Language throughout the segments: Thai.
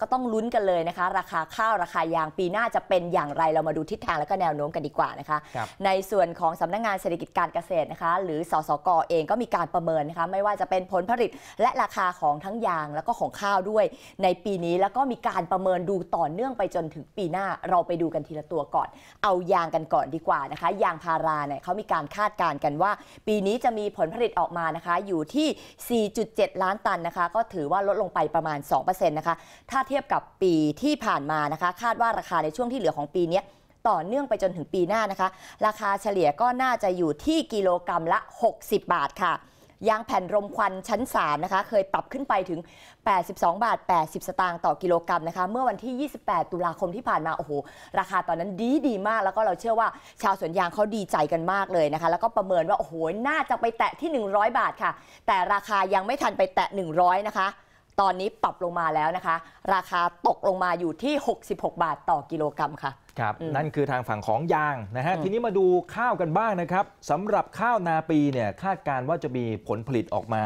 ก็ต้องลุ้นกันเลยนะคะ ราคาข้าวราคายางปีหน้าจะเป็นอย่างไรเรามาดูทิศทางและก็แนวโน้มกันดีกว่านะคะ ในส่วนของสำนักงงานเศรษฐกิจการเกษตรนะคะ หรือสสกเองก็มีการประเมินนะคะไม่ว่าจะเป็นผลผลิตและราคาของทั้งยางแล้วก็ของข้าวด้วย ในปีนี้แล้วก็มีการประเมินดูต่อเนื่องไปจนถึงปีหน้าเราไปดูกันทีละตัวก่อน เอายางกันก่อนดีกว่านะคะยางพาราเนี่ยเขามีการคาดการณ์กันว่า ปีนี้จะมีผลผลิตออกมานะคะ อยู่ที่ 4.7 ล้านตันนะคะ ก็ถือว่าลดลงไปประมาณ2%นะคะถ้าเทียบกับปีที่ผ่านมานะคะ คาดว่าราคาในช่วงที่เหลือของปีนี้ต่อเนื่องไปจนถึงปีหน้านะคะ ราคาเฉลี่ยก็น่าจะอยู่ที่กิโลกรรัมละ 60 บาทค่ะยางแผ่นรมควันชั้น3นะคะ เคยปรับขึ้นไปถึง 82บาท80 สตางค์ต่อกิโลกรรัมนะคะ เมื่อวันที่ 28 ตุลาคมที่ผ่านมาโอ้โหราคาตอนนั้นดีดีมากแล้วก็เราเชื่อว่าชาวสวนยางเขาดีใจกันมากเลยนะคะ แล้วก็ประเมินว่าโอ้โหน่าจะไปแตะที่ 100 บาทค่ะ แต่ราคายังไม่ทันไปแตะ100 นะคะตอนนี้ปรับลงมาแล้วนะคะ ราคาตกลงมาอยู่ที่ 66 บาทต่อกิโลกรรัมค่ะ ครับ นั่นคือทางฝั่งของยางนะฮะ ทีนี้มาดูข้าวกันบ้างนะครับสำหรับข้าวนาปีเนี่ยคาดการว่าจะมีผลผลิตออกมา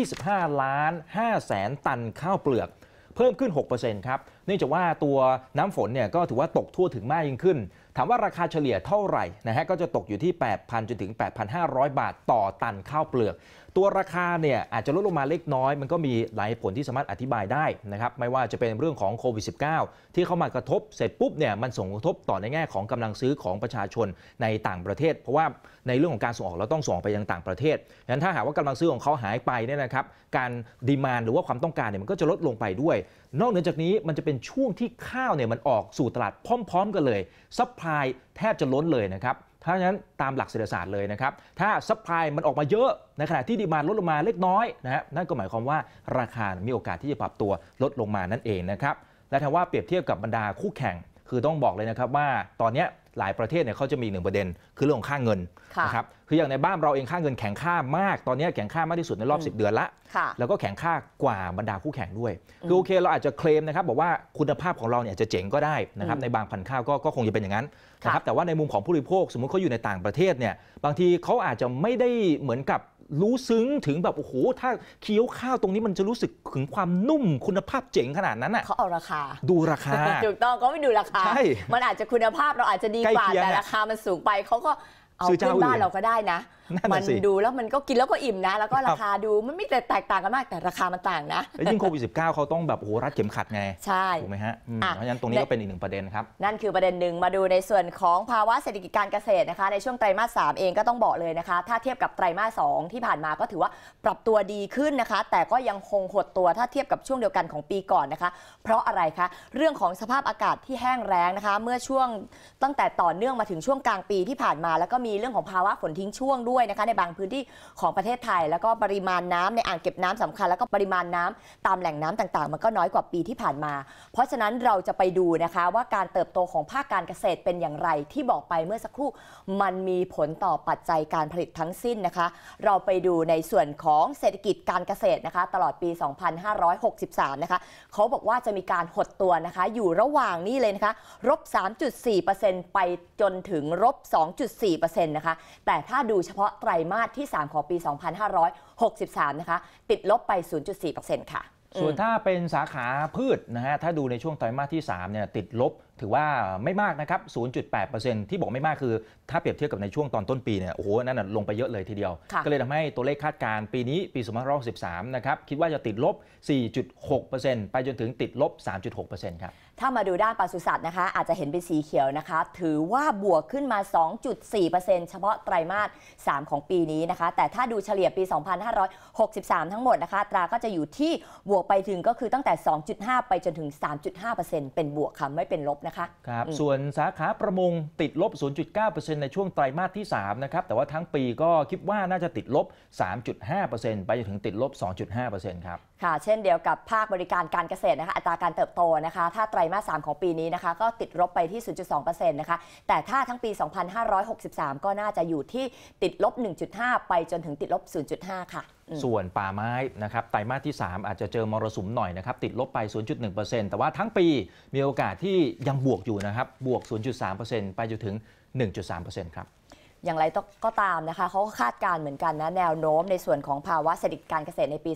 25 ล้าน 5 แสนตันข้าวเปลือก เพิ่มขึ้น 6%ครับเนื่องจากว่าตัวน้ำฝนเนี่ยก็ถือว่าตกทั่วถึงมากยิ่งขึ้น ถามว่าราคาเฉลี่ยเท่าไหร่นะฮะก็จะตกอยู่ที่ 8,000 จนถึง 8,500 บาทต่อตันข้าวเปลือกตัวราคาเนี่ยอาจจะลดลงมาเล็กน้อย มันก็มีหลายผลที่สามารถอธิบายได้นะครับไม่ว่าจะเป็นเรื่องของโควิด -19 ที่เข้ามากระทบเสร็จปุ๊บเนี่ยมันส่งกระทบต่อในแง่ของกำลังซื้อของประชาชนในต่างประเทศ เพราะว่าในเรื่องของการส่งออก เราต้องส่งไปยังต่างประเทศดังนั้นถ้าหากว่ากำลังซื้อของเขาหายไปเนี่ยนะครับ การดีมานหรือว่าความต้องการเนี่ยมันก็จะลดลงไปด้วย นอกเหนือจากนี้มันจะเป็นช่วงที่ข้าวเนี่ยมันออกสู่ตลาดพร้อม ๆ กันเลยซัพพลายแทบจะล้นเลยนะครับถ้าฉะนั้นตามหลักเศรษฐศาสตร์เลยนะครับ ถ้าซัพพลายมันออกมาเยอะ ในขณะที่ดีมาลดลงมาเล็กน้อยนะฮะนั่นก็หมายความว่าราคา มีโอกาสที่จะปรับตัวลดลงมานั่นเองนะครับ และถ้าว่าเปรียบเทียบกับบรรดาคู่แข่งคือต้องบอกเลยนะครับว่าตอนนี้หลายประเทศเนี่ยเขาจะมีหนึ่งประเด็นคือเรื่องของค่าเงินนะครับ คืออย่างในบ้านเราเองค่าเงินแข็งค่ามากตอนนี้แข็งค่ามากที่สุดในรอบ 10 เดือนละแล้วก็แข็งค่ากว่าบรรดาคู่แข่งด้วยคือโอเคเราอาจจะเคลมนะครับบอกว่าคุณภาพของเราเนี่ยจะเจ๋งก็ได้นะครับในบางพันข้าวก็คงจะเป็นอย่างนั้นนะครับแต่ว่าในมุมของผู้บริโภค สมมติเขาอยู่ในต่างประเทศเนี่ยบางทีเขาอาจจะไม่ได้เหมือนกับรู้ซึ้งถึงแบบโอ้โห ถ้าเคี้ยวข้าวตรงนี้มันจะรู้สึกถึงความนุ่มคุณภาพเจ๋งขนาดนั้นอ่ะเขาเอาราคาดูราคาถูกต้องก็ไม่ดูราคาใช่มันอาจจะคุณภาพเราอาจจะดีกว่า แต่ราคามันสูงไป เขาก็เอาขึ้นบ้านเราก็ได้นะมันดูแล้วมันก็กินแล้วก็อิ่มนะ แล้วก็ราคาดูมันไม่แตกต่างกันมากแต่ราคามันต่างนะแยิ่งโควิดสิเขาต้องแบบ โอ้โห รัดเข็มขัดไง ใช่ ถูกไหมฮะเพราะฉะนั้นตรงนี้ก็เป็นอีกหนึ่งประเด็นครับ นั่นคือประเด็นหนึ่งมาดูในส่วนของภาวะเศรษฐกิจการเกษตรนะคะ ในช่วงไตรมาสสามเองก็ต้องบอกเลยนะคะ ถ้าเทียบกับไตรมาสสองที่ผ่านมาก็ถือว่าปรับตัวดีขึ้นนะคะ แต่ก็ยังคงหดตัวถ้าเทียบกับช่วงเดียวกันของปีก่อนนะคะ เพราะอะไรคะเรื่องของสภาพอากาศที่แห้งแล้งนะคะ เมื่อช่วงตั้งแต่ต่อเนื่องมาถึงช่วงกลางปีที่ผ่านมา แล้วก็มีเรื่องของภาวะฝนทิ้งช่วงด้ววยนะคะในบางพื้นที่ของประเทศไทยแล้วก็ปริมาณน้ำในอ่างเก็บน้ำสำคัญ แล้วก็ปริมาณน้ำตามแหล่งน้ำต่างๆ มันก็น้อยกว่าปีที่ผ่านมา เพราะฉะนั้นเราจะไปดูนะคะว่าการเติบโตของภาคการเกษตรเป็นอย่างไรที่บอกไปเมื่อสักครู่มันมีผลต่อปัจจัยการผลิตทั้งสิ้นนะคะ เราไปดูในส่วนของเศรษฐกิจการเกษตรนะคะ ตลอดปี 2563 นะคะเขาบอกว่าจะมีการหดตัวนะคะ อยู่ระหว่างนี้เลยนะคะลบ3.4%ไปจนถึงลบ2.4%นะคะแต่ถ้าดูเฉพาะาะไตรมาสที่ 3 ของปี 2563 นะคะ ติดลบไป 0.4%ค่ะ ส่วนถ้าเป็นสาขาพืชนะฮะ ถ้าดูในช่วงไตรมาสที่3เนี่ยติดลบถือว่าไม่มากนะครับ 0.8%ที่บอกไม่มากคือ ถ้าเปรียบเทียบกับในช่วงตอนต้นปีเนี่ย โอ้โห นั่นลงไปเยอะเลยทีเดียว ก็เลยทำให้ตัวเลขคาดการปีนี้ปี2013นะครับ คิดว่าจะติดลบ 4.6%ไปจนถึงติดลบ 3.6%ครับ ถ้ามาดูด้านปศุสัตว์นะคะ อาจจะเห็นเป็นสีเขียวนะคะ ถือว่าบวกขึ้นมา 2.4%เฉพาะไตรมาส 3 ของปีนี้นะคะ แต่ถ้าดูเฉลี่ยปี 2563 ทั้งหมดนะคะตรา ก็จะอยู่ที่บวกไปถึงก็คือตั้งแต่ 2.5 ไปจนถึง 3.5%เป็นบวกค่ะไม่เป็นลบนะคะครับ ส่วนสาขาประมงติดลบ 0.9%ในช่วงไตรมาสที่3นะครับ แต่ว่าทั้งปีก็คิดว่าน่าจะติดลบ 3.5%ไปจนถึงติดลบ 2.5%ครับค่ะเช่นเดียวกับภาคบริการการเกษตรนะคะอัตราการเติบโตนะคะถ้าไตรมาส3ของปีนี้นะคะก็ติดลบไปที่ 0.2%นะคะแต่ถ้าทั้งปี 2563 ก็น่าจะอยู่ที่ติดลบ 1.5 ไปจนถึงติดลบ 0.5 ค่ะ ส่วนป่าไม้นะครับไตรมาสที่3อาจจะเจอมรสุมหน่อยนะครับติดลบไป 0.1%แต่ว่าทั้งปีมีโอกาสที่ยังบวกอยู่นะครับบวก 0.3%ไปจนถึง 1.3%ครับอย่างไรก็ตามนะคะเขาก็คาดการเหมือนกันนะ แนวโน้มในส่วนของภาวะเศรษฐกิจการเกษตรในปี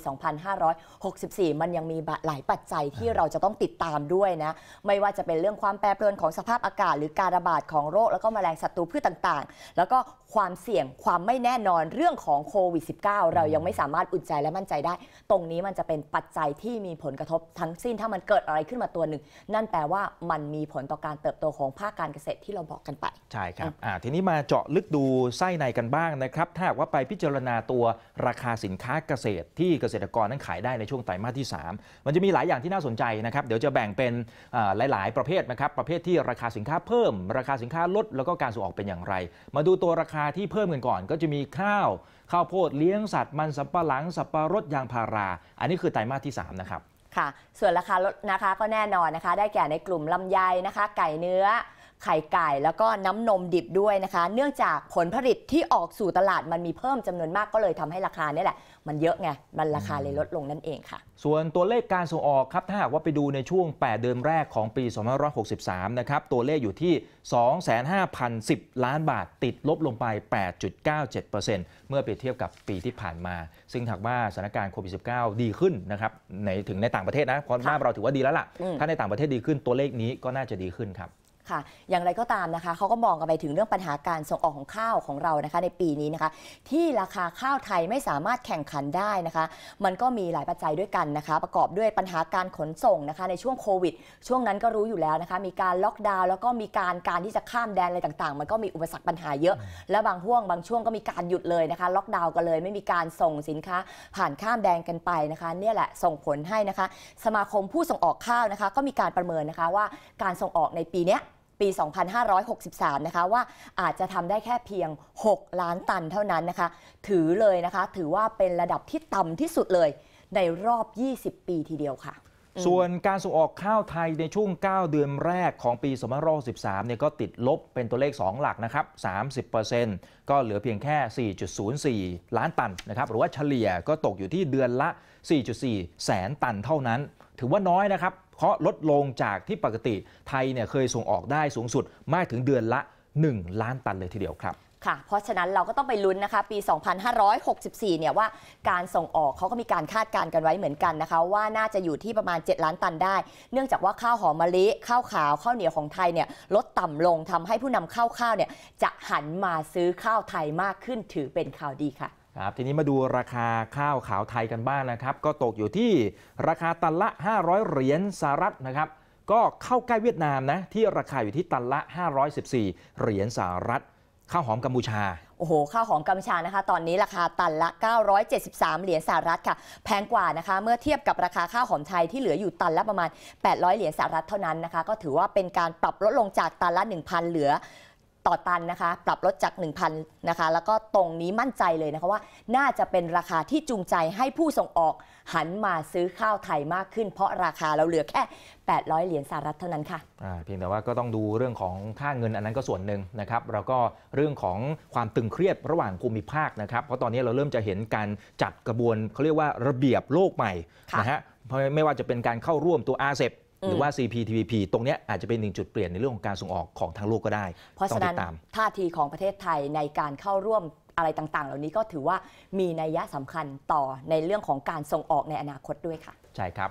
2564 มันยังมีหลายปัจจัยที่เราจะต้องติดตามด้วยนะ ไม่ว่าจะเป็นเรื่องความแปรปรวนของสภาพอากาศหรือการระบาดของโรค แล้วก็แมลงศัตรูพืชต่างๆ แล้วก็ความเสี่ยงความไม่แน่นอนเรื่องของโควิด -19 เรายังไม่สามารถอุ่นใจและมั่นใจได้ ตรงนี้มันจะเป็นปัจจัยที่มีผลกระทบทั้งสิ้นถ้ามันเกิดอะไรขึ้นมาตัวหนึ่ง นั่นแปลว่ามันมีผลต่อการเติบโตของภาคการเกษตรที่เราบอกกันไปใช่ครับทีนี้มาเจาะลึกดูดูไส้ในกันบ้างนะครับถ้าว่าไปพิจารณาตัวราคาสินค้าเกษตรที่เกษตรกรนั้นขายได้ในช่วงไตรมาสที่ 3 มันจะมีหลายอย่างที่น่าสนใจนะครับ เดี๋ยวจะแบ่งเป็นหลายๆประเภทนะครับ ประเภทที่ราคาสินค้าเพิ่ม ราคาสินค้าลดแล้วก็การส่งออกเป็นอย่างไร มาดูตัวราคาที่เพิ่มกันก่อน ก็จะมีข้าวข้าวโพดเลี้ยงสัตว์ มันสำปะหลังสับปะรดยางพารา อันนี้คือไตรมาสที่3นะครับค่ะส่วนราคาลดนะคะก็แน่นอนนะคะได้แก่ในกลุ่มลำไยนะคะไก่เนื้อไข่ไก่แล้วก็น้ำนมดิบด้วยนะคะ เนื่องจากผลผลิตที่ออกสู่ตลาดมันมีเพิ่มจำนวนมากก็เลยทำให้ราคาเนี่ยแหละ มันเยอะไง มันราคาเลยลดลงนั่นเองค่ะ ส่วนตัวเลขการส่งออกครับถ้าหากว่าไปดูในช่วง 8 เดือนแรกของปี2563 นะครับ ตัวเลขอยู่ที่ 25,010 ล้านบาทติดลบลงไป 8.97%เมื่อเปรียบเทียบกับปีที่ผ่านมาซึ่งหากว่าสถานการณ์โควิด -19 ดีขึ้นนะครับในถึงในต่างประเทศนะเพราะว่าเราถือว่าดีแล้วล่ะถ้าในต่างประเทศดีขึ้นตัวเลขนี้ก็น่าจะดีขึ้นครับค่ะอย่างไรก็ตามนะคะเขาก็มองกันไปถึงเรื่องปัญหาการส่งออกของข้าวของเรานะคะ ในปีนี้นะคะ ที่ราคาข้าวไทยไม่สามารถแข่งขันได้นะคะ มันก็มีหลายปัจจัยด้วยกันนะคะประกอบด้วยปัญหาการขนส่งนะคะในช่วงโควิดช่วงนั้นก็รู้อยู่แล้วนะคะมีการล็อกดาวน์แล้วก็มีการการที่จะข้ามแดนอะไรต่างๆ มันก็มีอุปสรรคปัญหาเยอะและบางห่วงบางช่วงก็มีการหยุดเลยนะคะ ล็อกดาวน์กันเลยไม่มีการส่งสินค้าผ่านข้ามแดนกันไปนะคะ เนี่ยแหละส่งผลให้นะคะ สมาคมผู้ส่งออกข้าวนะคะ ก็มีการประเมินนะคะว่าการส่งออกในปีนี้ปี 2563 นะคะว่าอาจจะทำได้แค่เพียง 6 ล้านตันเท่านั้นนะคะ ถือเลยนะคะ ถือว่าเป็นระดับที่ต่ำที่สุดเลย ในรอบ 20 ปีทีเดียวค่ะ ส่วนการส่งออกข้าวไทยในช่วง 9 เดือนแรกของปี 2563 เนี่ยก็ติดลบเป็นตัวเลข 2 หลักนะครับ 30%ก็เหลือเพียงแค่ 4.04 ล้านตันนะครับ หรือว่าเฉลี่ยก็ตกอยู่ที่เดือนละ 4.4 แสนตันเท่านั้น ถือว่าน้อยนะครับเพราะลดลงจากที่ปกติไทยเนี่ยเคยส่งออกได้สูงสุด มากถึงเดือนละ 1 ล้านตันเลยทีเดียวครับ ค่ะ เพราะฉะนั้นเราก็ต้องไปลุ้นนะคะ ปี 2564เนี่ยว่าการส่งออกเขาก็มีการคาดการณ์กันไว้เหมือนกันนะคะว่าน่าจะอยู่ที่ประมาณ 7 ล้านตันได้ เนื่องจากว่าข้าวหอมมะลิ ข้าวขาว ข้าวเหนียวของไทยเนี่ยลดต่ำลง ทำให้ผู้นำข้าวข้าวเนี่ยจะหันมาซื้อข้าวไทยมากขึ้นถือเป็นข่าวดีค่ะครับทีนี้มาดูราคาข้าวขาวไทยกันบ้างนะครับ ก็ตกอยู่ที่ ราคาตันละ 500 เหรียญสหรัฐนะครับ ก็เข้าใกล้เวียดนามนะที่ราคาอยู่ที่ตันละ 514 เหรียญสหรัฐข้าวหอมกัมพูชา โอ้โห ข้าวหอมกัมพูชานะคะ ตอนนี้ราคาตันละ 973 เหรียญสหรัฐค่ะแพงกว่านะคะเมื่อเทียบกับราคาข้าวหอมไทยที่เหลืออยู่ตันละประมาณ 800 เหรียญสหรัฐเท่านั้นนะคะก็ถือว่าเป็นการปรับลดลงจากตันละ 1,000 เหลือต่อตันนะคะปรับลดจาก1,000นะคะแล้วก็ตรงนี้มั่นใจเลยนะคะว่าน่าจะเป็นราคาที่จูงใจให้ผู้ส่งออกหันมาซื้อข้าวไทยมากขึ้น เพราะราคาเราเหลือแค่ 800 เหรียญสหรัฐเท่านั้นค่ะเพียงแต่ว่าก็ต้องดูเรื่องของค่าเงินอันนั้นก็ส่วนหนึ่งนะครับแล้วก็เรื่องของความตึงเครียดระหว่างภูมิภาคนะครับเพราะตอนนี้เราเริ่มจะเห็นการจัดกระบวนเขาเรียกว่าระเบียบโลกใหม่นะฮะไม่ว่าจะเป็นการเข้าร่วมตัวอาเซบหรือว่า CPTPP ตรงนี้อาจจะเป็นหนึ่งจุดเปลี่ยน ในเรื่องของการส่งออกของทางโลกก็ได้เพราะฉะนั้นท่าทีของประเทศไทยในการเข้าร่วมอะไรต่าง ๆ เหล่านี้ก็ถือว่ามีนัยยะสำคัญต่อในเรื่องของการส่งออกในอนาคตด้วยค่ะ ใช่ครับ